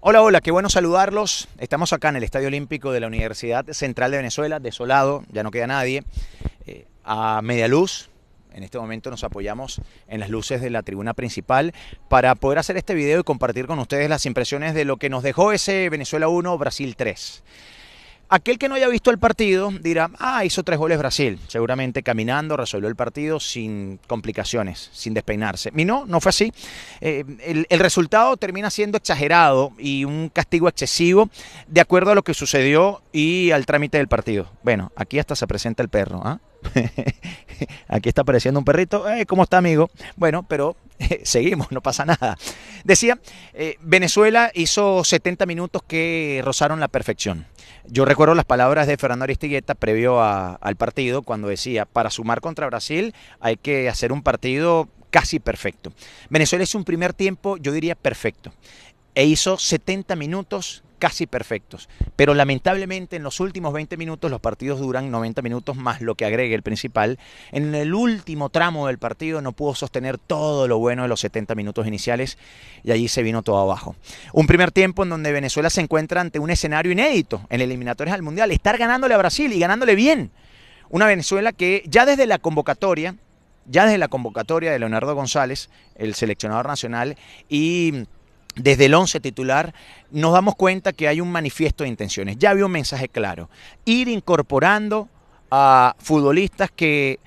Hola, hola, qué bueno saludarlos. Estamos acá en el Estadio Olímpico de la Universidad Central de Venezuela, desolado, ya no queda nadie, eh, a media luz. En este momento nos apoyamos en las luces de la tribuna principal para poder hacer este video y compartir con ustedes las impresiones de lo que nos dejó ese Venezuela 1, Brasil 3. Aquel que no haya visto el partido dirá, ah, hizo tres goles Brasil. Seguramente caminando, resolvió el partido sin complicaciones, sin despeinarse. Y no, no fue así. Eh, el, resultado termina siendo exagerado y un castigo excesivo de acuerdo a lo que sucedió y al trámite del partido. Bueno, aquí hasta se presenta el perro. ¿ah? aquí está apareciendo un perrito. Eh, ¿Cómo está, amigo? Bueno, pero seguimos, no pasa nada. Decía, eh, Venezuela hizo 70 minutos que rozaron la perfección. Yo recuerdo las palabras de Fernando Aristigueta previo al partido cuando decía, para sumar contra Brasil hay que hacer un partido casi perfecto. Venezuela hizo un primer tiempo, yo diría perfecto, e hizo 70 minutos casi perfectos. Pero lamentablemente en los últimos 20 minutos los partidos duran 90 minutos más lo que agregue el principal. En el último tramo del partido no pudo sostener todo lo bueno de los 70 minutos iniciales y allí se vino todo abajo. Un primer tiempo en donde Venezuela se encuentra ante un escenario inédito en eliminatorias al Mundial, estar ganándole a Brasil y ganándole bien. Una Venezuela que ya desde la convocatoria, ya desde la convocatoria de Leonardo González, el seleccionador nacional, y desde el 11 titular, nos damos cuenta que hay un manifiesto de intenciones. Ya había un mensaje claro. Ir incorporando a futbolistas que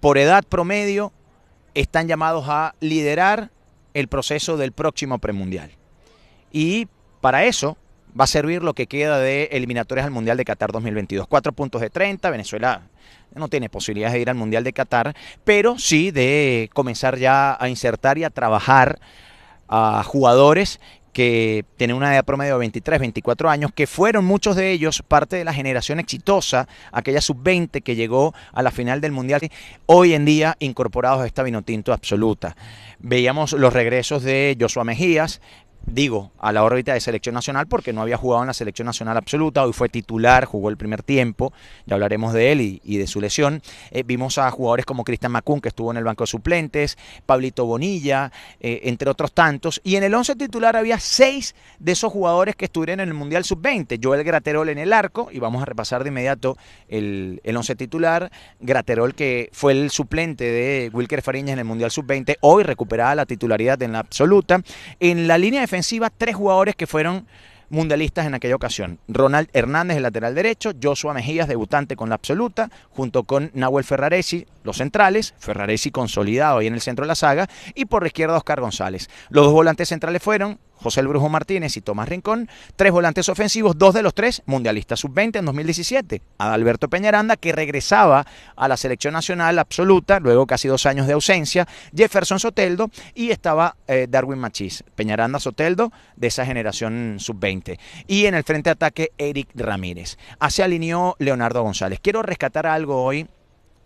por edad promedio están llamados a liderar el proceso del próximo premundial. Y para eso va a servir lo que queda de eliminatorias al Mundial de Qatar 2022. Cuatro puntos de 30, Venezuela no tiene posibilidades de ir al Mundial de Qatar, pero sí de comenzar ya a insertar y a trabajar a jugadores que tienen una edad promedio de 23, 24 años, que fueron muchos de ellos parte de la generación exitosa, aquella sub-20 que llegó a la final del Mundial, hoy en día incorporados a esta Vinotinto absoluta. Veíamos los regresos de Joshua Mejías, digo, a la órbita de selección nacional porque no había jugado en la selección nacional absoluta, hoy fue titular, jugó el primer tiempo, ya hablaremos de él y, de su lesión. Eh, vimos a jugadores como Cristian Macún, que estuvo en el banco de suplentes, Pablito Bonilla, eh, entre otros tantos, y en el 11 titular había seis de esos jugadores que estuvieron en el Mundial Sub-20, Joel Graterol en el arco, y vamos a repasar de inmediato el, once 11 titular, Graterol que fue el suplente de Wilker Fariñas en el Mundial Sub-20, hoy recuperada la titularidad en la absoluta, en la línea de tres jugadores que fueron mundialistas en aquella ocasión. Ronald Hernández, el lateral derecho, Joshua Mejías, debutante con la absoluta, junto con Nahuel Ferraresi, los centrales, Ferraresi consolidado ahí en el centro de la saga, y por la izquierda Oscar González. Los dos volantes centrales fueron José el Brujo Martínez y Tomás Rincón, tres volantes ofensivos, dos de los tres mundialistas sub-20 en 2017. Adalberto Peñaranda, que regresaba a la selección nacional absoluta, luego casi dos años de ausencia, Jefferson Soteldo y estaba eh, Darwin Machís. Peñaranda Soteldo, de esa generación sub-20. Y en el frente de ataque, Eric Ramírez. Así alineó Leonardo González. Quiero rescatar algo hoy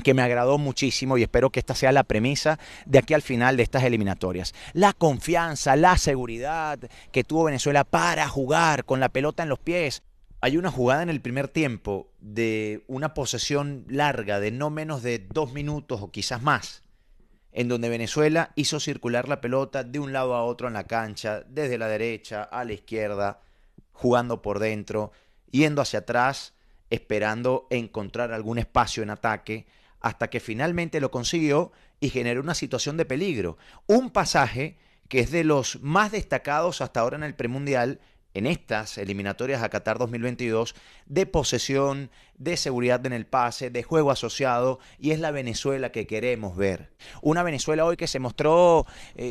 que me agradó muchísimo y espero que esta sea la premisa de aquí al final de estas eliminatorias. La confianza, la seguridad que tuvo Venezuela para jugar con la pelota en los pies. Hay una jugada en el primer tiempo de una posesión larga de no menos de dos minutos o quizás más, en donde Venezuela hizo circular la pelota de un lado a otro en la cancha, desde la derecha a la izquierda, jugando por dentro, yendo hacia atrás, esperando encontrar algún espacio en ataque hasta que finalmente lo consiguió y generó una situación de peligro. Un pasaje que es de los más destacados hasta ahora en el premundial, en estas eliminatorias a Qatar 2022, de posesión, de seguridad en el pase, de juego asociado, y es la Venezuela que queremos ver. Una Venezuela hoy que se mostró eh,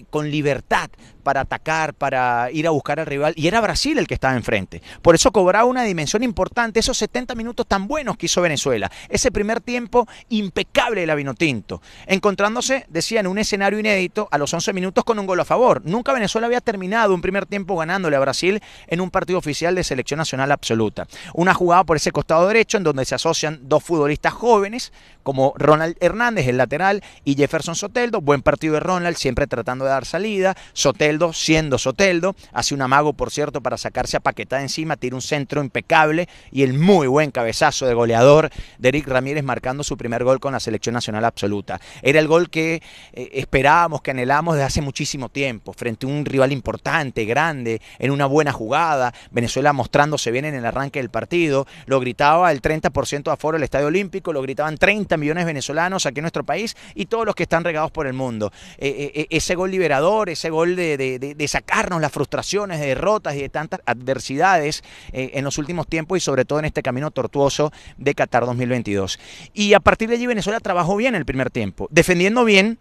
eh, con libertad para atacar, para ir a buscar al rival, y era Brasil el que estaba enfrente. Por eso cobraba una dimensión importante esos 70 minutos tan buenos que hizo Venezuela, ese primer tiempo impecable de la Vinotinto, encontrándose, decía, en un escenario inédito a los 11 minutos con un gol a favor. Nunca Venezuela había terminado un primer tiempo ganándole a Brasil en un partido oficial de selección nacional absoluta. Una jugada por ese costado de en donde se asocian dos futbolistas jóvenes, como Ronald Hernández, el lateral, y Jefferson Soteldo. Buen partido de Ronald, siempre tratando de dar salida. Soteldo siendo Soteldo, hace un amago, por cierto, para sacarse a Paquetá encima, tira un centro impecable y el muy buen cabezazo de goleador de Eric Ramírez marcando su primer gol con la selección nacional absoluta. Era el gol que eh, esperábamos, que anhelamos desde hace muchísimo tiempo, frente a un rival importante, grande, en una buena jugada. Venezuela mostrándose bien en el arranque del partido, lo gritaba al el 30% de aforo al Estadio Olímpico, lo gritaban 30 millones de venezolanos aquí en nuestro país y todos los que están regados por el mundo. Eh, eh, eh, ese gol liberador, ese gol de, sacarnos las frustraciones, de derrotas y de tantas adversidades en los últimos tiempos y sobre todo en este camino tortuoso de Qatar 2022. Y a partir de allí Venezuela trabajó bien el primer tiempo, defendiendo bien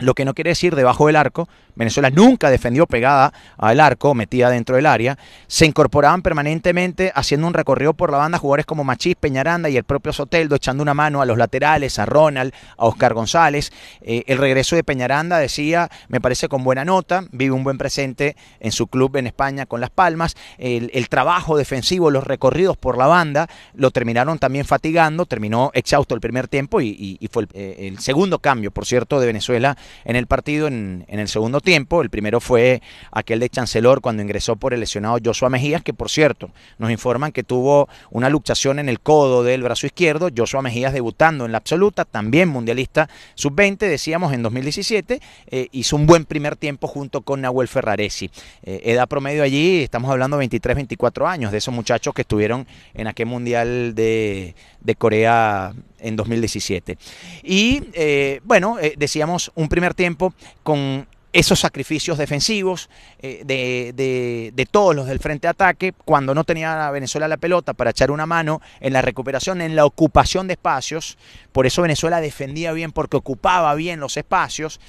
lo que no quiere decir debajo del arco, Venezuela nunca defendió pegada al arco, metida dentro del área, se incorporaban permanentemente haciendo un recorrido por la banda jugadores como Machís, Peñaranda y el propio Soteldo echando una mano a los laterales, a Ronald, a Oscar González. Eh, el regreso de Peñaranda decía, me parece con buena nota, vive un buen presente en su club en España con Las Palmas, el, trabajo defensivo, los recorridos por la banda, lo terminaron también fatigando, terminó exhausto el primer tiempo y, fue eh, el segundo cambio, por cierto, de Venezuela en el partido en, el segundo tiempo. El primero fue aquel de Chancelor cuando ingresó por el lesionado Joshua Mejías, que por cierto nos informan que tuvo una luchación en el codo del brazo izquierdo. Joshua Mejías debutando en la absoluta, también mundialista sub-20, decíamos en 2017, eh, hizo un buen primer tiempo junto con Nahuel Ferraresi. Eh, edad promedio allí, estamos hablando 23, 24 años de esos muchachos que estuvieron en aquel mundial de, de Corea en 2017. Y eh, bueno, eh, decíamos un primer tiempo con esos sacrificios defensivos eh, de, todos los del frente de ataque, cuando no tenía a Venezuela la pelota para echar una mano en la recuperación, en la ocupación de espacios, por eso Venezuela defendía bien porque ocupaba bien los espacios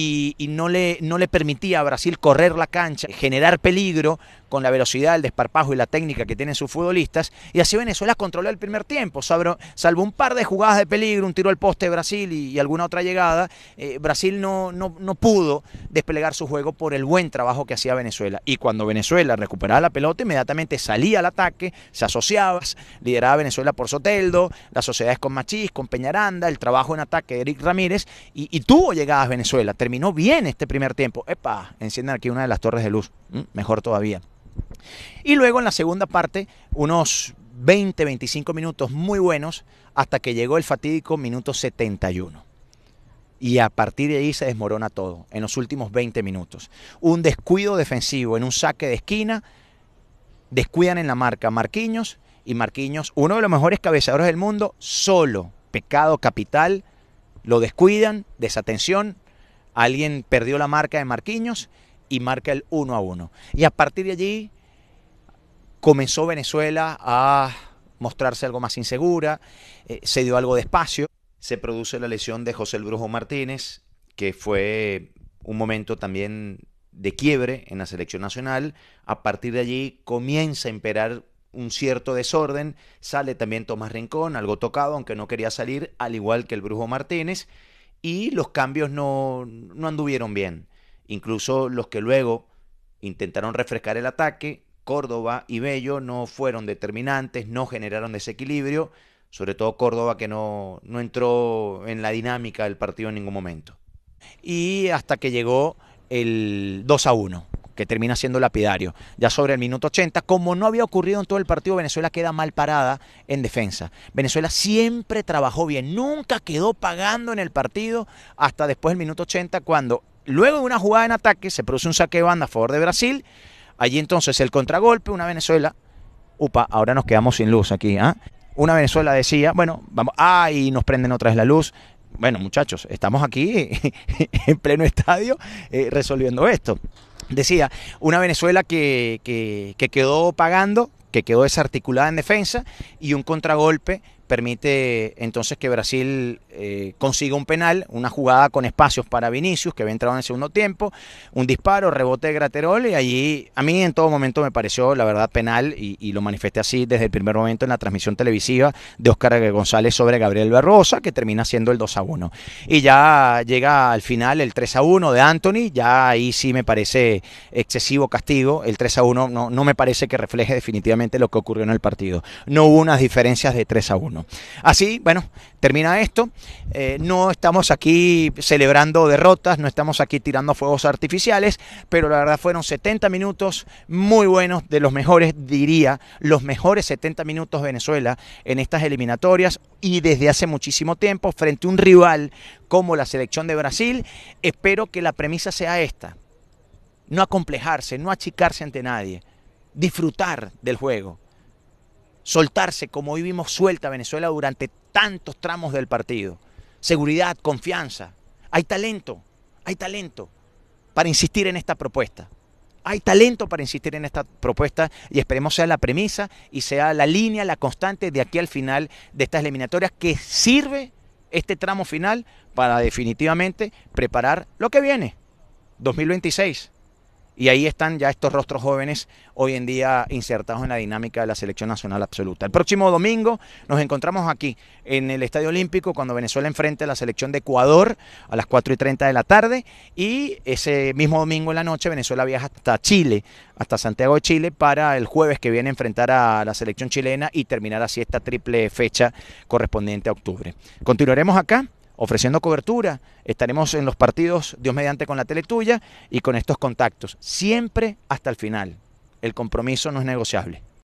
y, no, le, no le permitía a Brasil correr la cancha, generar peligro con la velocidad, el desparpajo y la técnica que tienen sus futbolistas. Y así Venezuela controló el primer tiempo, salvo, un par de jugadas de peligro, un tiro al poste de Brasil y, alguna otra llegada. Eh, Brasil no, no, pudo desplegar su juego por el buen trabajo que hacía Venezuela. Y cuando Venezuela recuperaba la pelota, inmediatamente salía al ataque, se asociaba, lideraba Venezuela por Soteldo, las sociedades con Machís, con Peñaranda, el trabajo en ataque de Eric Ramírez y, y tuvo llegadas Venezuela. Terminó bien este primer tiempo. Epa, encienden aquí una de las torres de luz. Mm, mejor todavía. Y luego en la segunda parte, unos 20, 25 minutos muy buenos hasta que llegó el fatídico minuto 71. Y a partir de ahí se desmorona todo, en los últimos 20 minutos. Un descuido defensivo en un saque de esquina, descuidan en la marca Marquiños y Marquinhos, uno de los mejores cabezadores del mundo, solo, pecado capital, lo descuidan, desatención, alguien perdió la marca de Marquiños y marca el 1 a 1. Y a partir de allí comenzó Venezuela a mostrarse algo más insegura, eh, se dio algo de espacio, se produce la lesión de José el Brujo Martínez, que fue un momento también de quiebre en la selección nacional, a partir de allí comienza a imperar un cierto desorden, sale también Tomás Rincón, algo tocado, aunque no quería salir, al igual que el Brujo Martínez, y los cambios no anduvieron bien. Incluso los que luego intentaron refrescar el ataque, Córdoba y Bello no fueron determinantes, no generaron desequilibrio, sobre todo Córdoba que no, no entró en la dinámica del partido en ningún momento. Y hasta que llegó el 2 a 1, que termina siendo lapidario. Ya sobre el minuto 80, como no había ocurrido en todo el partido, Venezuela queda mal parada en defensa. Venezuela siempre trabajó bien, nunca quedó pagando en el partido hasta después del minuto 80, cuando luego de una jugada en ataque se produce un saque de banda a favor de Brasil Allí entonces el contragolpe, una Venezuela. Upa, ahora nos quedamos sin luz aquí. ¿ah? Una Venezuela decía, bueno, vamos, ah, nos prenden otra vez la luz. Bueno, muchachos, estamos aquí en pleno estadio eh, resolviendo esto. Decía, una Venezuela que quedó pagando, que quedó desarticulada en defensa y un contragolpe permite entonces que Brasil eh, consiga un penal, una jugada con espacios para Vinicius, que había entrado en el segundo tiempo, un disparo, rebote de Graterol, y allí a mí en todo momento me pareció, la verdad, penal, y, lo manifesté así desde el primer momento en la transmisión televisiva de Óscar González sobre Gabriel Barrosa, que termina siendo el 2 a 1. Y ya llega al final el 3 a 1 de Anthony, ya ahí sí me parece excesivo castigo, el 3 a 1 no, no me parece que refleje definitivamente lo que ocurrió en el partido. No hubo unas diferencias de 3 a 1. Así, bueno, termina esto. Eh, no estamos aquí celebrando derrotas, no estamos aquí tirando fuegos artificiales, pero la verdad fueron 70 minutos muy buenos, de los mejores, diría, los mejores 70 minutos de Venezuela en estas eliminatorias y desde hace muchísimo tiempo frente a un rival como la selección de Brasil. Espero que la premisa sea esta. No acomplejarse, no achicarse ante nadie, disfrutar del juego, soltarse como hoy vimos suelta Venezuela durante tantos tramos del partido. Seguridad, confianza. Hay talento, hay talento para insistir en esta propuesta. Hay talento para insistir en esta propuesta y esperemos sea la premisa y sea la línea, la constante de aquí al final de estas eliminatorias que sirve este tramo final para definitivamente preparar lo que viene, 2026. Y ahí están ya estos rostros jóvenes hoy en día insertados en la dinámica de la selección nacional absoluta. El próximo domingo nos encontramos aquí en el Estadio Olímpico cuando Venezuela enfrenta a la selección de Ecuador a las 4 y 30 de la tarde y ese mismo domingo en la noche Venezuela viaja hasta Chile, hasta Santiago de Chile para el jueves que viene enfrentar a la selección chilena y terminar así esta triple fecha correspondiente a octubre. Continuaremos acá ofreciendo cobertura. Estaremos en los partidos, Dios mediante, con la tele tuya y con estos contactos. Siempre hasta el final. El compromiso no es negociable.